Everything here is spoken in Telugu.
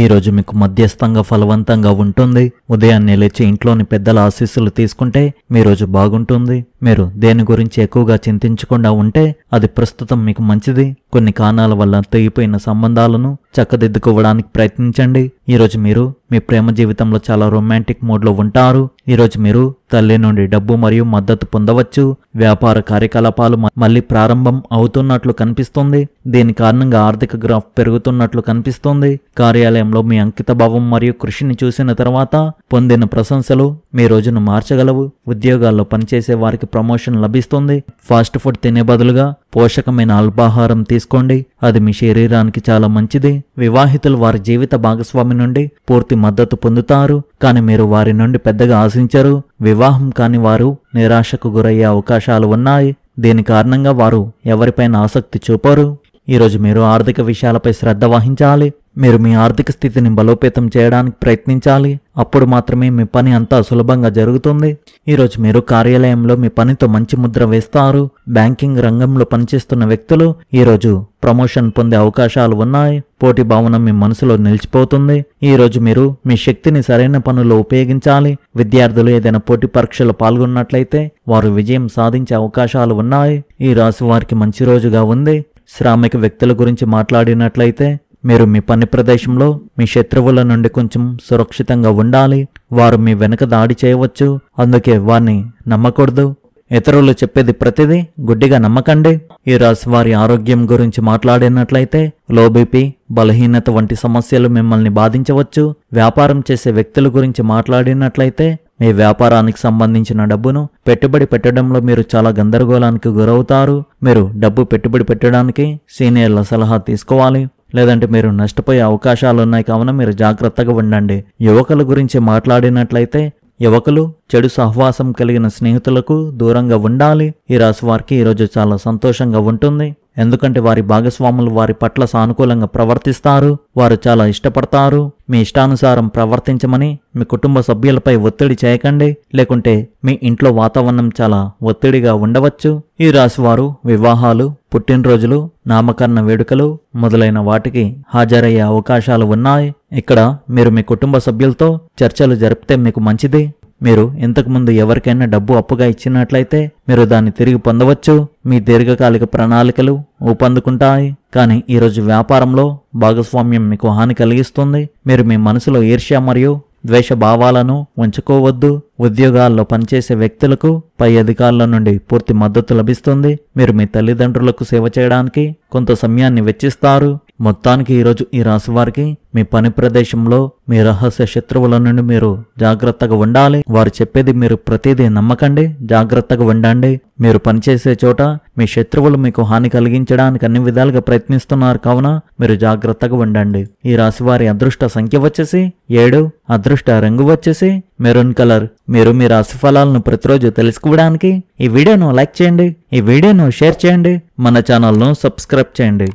ఈరోజు మీకు మధ్యస్థంగా ఫలవంతంగా ఉంటుంది ఉదయాన్నే లేచి ఇంట్లోని పెద్దల ఆశీస్సులు తీసుకుంటే మీ రోజు బాగుంటుంది మీరు దేని గురించి ఎక్కువగా చింతించకుండా ఉంటే అది ప్రస్తుతం మీకు మంచిది కొన్ని కారణాల వల్ల తెగిపోయిన సంబంధాలను చక్కదిద్దుకోవడానికి ప్రయత్నించండి ఈరోజు మీరు మీ ప్రేమ జీవితంలో చాలా రొమాంటిక్ మూడ్లో ఉంటారు ఈరోజు మీరు తల్లి నుండి డబ్బు మరియు మద్దతు పొందవచ్చు వ్యాపార కార్యకలాపాలు మళ్ళీ ప్రారంభం అవుతున్నట్లు కనిపిస్తుంది దీని కారణంగా ఆర్థిక గ్రాఫ్ పెరుగుతున్నట్లు కనిపిస్తుంది కార్యాలయంలో మీ అంకితభావం మరియు కృషిని చూసిన తర్వాత పొందిన ప్రశంసలు మీ రోజును మార్చగలవు ఉద్యోగాల్లో పనిచేసే వారికి ప్రమోషన్ లభిస్తుంది ఫాస్ట్ ఫుడ్ తినే బదులుగా పోషకమైన అల్పాహారం తీసుకోండి అది మీ శరీరానికి చాలా మంచిది వివాహితులు వారి జీవిత భాగస్వామి నుండి పూర్తి మద్దతు పొందుతారు కానీ మీరు వారి నుండి పెద్దగా ఆశించరు వివాహం కాని వారు నిరాశకు గురయ్యే అవకాశాలు ఉన్నాయి దీని కారణంగా వారు ఎవరిపైన ఆసక్తి చూపరు ఈరోజు మీరు ఆర్థిక విషయాలపై శ్రద్ధ వహించాలి మీరు మీ ఆర్థిక స్థితిని బలోపేతం చేయడానికి ప్రయత్నించాలి అప్పుడు మాత్రమే మీ పని అంతా సులభంగా జరుగుతుంది ఈరోజు మీరు కార్యాలయంలో మీ పనితో మంచి ముద్ర వేస్తారు బ్యాంకింగ్ రంగంలో పనిచేస్తున్న వ్యక్తులు ఈరోజు ప్రమోషన్ పొందే అవకాశాలు ఉన్నాయి పోటీ భావన మీ మనసులో నిలిచిపోతుంది ఈరోజు మీరు మీ శక్తిని సరైన పనుల్లో ఉపయోగించాలి విద్యార్థులు ఏదైనా పోటీ పరీక్షలో పాల్గొన్నట్లయితే వారు విజయం సాధించే అవకాశాలు ఉన్నాయి ఈ రాశి వారికి మంచి రోజుగా ఉంది శ్రామిక వ్యక్తుల గురించి మాట్లాడినట్లయితే మీరు మీ పని ప్రదేశంలో మీ శత్రువుల నుండి కొంచెం సురక్షితంగా ఉండాలి వారు మీ వెనుక దాడి చేయవచ్చు అందుకే వారిని నమ్మకూడదు ఇతరులు చెప్పేది ప్రతిదీ గుడ్డిగా నమ్మకండి ఈ రాశి వారి ఆరోగ్యం గురించి మాట్లాడినట్లయితే లోబీపీ బలహీనత వంటి సమస్యలు మిమ్మల్ని బాధించవచ్చు వ్యాపారం చేసే వ్యక్తుల గురించి మాట్లాడినట్లయితే మీ వ్యాపారానికి సంబంధించిన డబ్బును పెట్టుబడి పెట్టడంలో మీరు చాలా గందరగోళానికి గురవుతారు మీరు డబ్బు పెట్టుబడి పెట్టడానికి సీనియర్ల సలహా తీసుకోవాలి లేదంటే మీరు నష్టపోయే అవకాశాలు ఉన్నాయి కావున మీరు జాగ్రత్తగా ఉండండి యువకుల గురించి మాట్లాడినట్లయితే యువకులు చెడు సహవాసం కలిగిన స్నేహితులకు దూరంగా ఉండాలి ఈ రాశి వారికి ఈరోజు చాలా సంతోషంగా ఉంటుంది ఎందుకంటే వారి భాగస్వాములు వారి పట్ల సానుకూలంగా ప్రవర్తిస్తారు వారు చాలా ఇష్టపడతారు మీ ఇష్టానుసారం ప్రవర్తించమని మీ కుటుంబ సభ్యులపై ఒత్తిడి చేయకండి లేకుంటే మీ ఇంట్లో వాతావరణం చాలా ఒత్తిడిగా ఉండవచ్చు ఈ రాశివారు వివాహాలు పుట్టినరోజులు నామకరణ వేడుకలు మొదలైన వాటికి హాజరయ్యే అవకాశాలు ఉన్నాయి ఇక్కడ మీరు మీ కుటుంబ సభ్యులతో చర్చలు జరిపితే మీకు మంచిది మీరు ఇంతకుముందు ఎవరికైనా డబ్బు అప్పుగా ఇచ్చినట్లయితే మీరు దాన్ని తిరిగి పొందవచ్చు మీ దీర్ఘకాలిక ప్రణాళికలు ఊపందుకుంటాయి కానీ ఈరోజు వ్యాపారంలో భాగస్వామ్యం మీకు హాని కలిగిస్తుంది మీరు మీ మనసులో ఈర్ష్య మరియు ద్వేష భావాలను ఉంచుకోవద్దు ఉద్యోగాల్లో పనిచేసే వ్యక్తులకు పై అధికారుల నుండి పూర్తి మద్దతు లభిస్తుంది మీరు మీ తల్లిదండ్రులకు సేవ చేయడానికి కొంత సమయాన్ని వెచ్చిస్తారు మొత్తానికి ఈరోజు ఈ రాశివారికి మీ పని ప్రదేశంలో మీ రహస్య శత్రువుల నుండి మీరు జాగ్రత్తగా ఉండాలి వారు చెప్పేది మీరు ప్రతిదీ నమ్మకండి జాగ్రత్తగా ఉండండి మీరు పనిచేసే చోట మీ శత్రువులు మీకు హాని కలిగించడానికి అన్ని విధాలుగా ప్రయత్నిస్తున్నారు కావున మీరు జాగ్రత్తగా ఉండండి ఈ రాశి వారి అదృష్ట సంఖ్య వచ్చేసి ఏడు అదృష్ట రంగు వచ్చేసి మెరూన్ కలర్ మీరు మీ రాశి ఫలాలను ప్రతిరోజు తెలుసుకోవడానికి ఈ వీడియోను లైక్ చేయండి ఈ వీడియోను షేర్ చేయండి మన ఛానల్ను సబ్స్క్రైబ్ చేయండి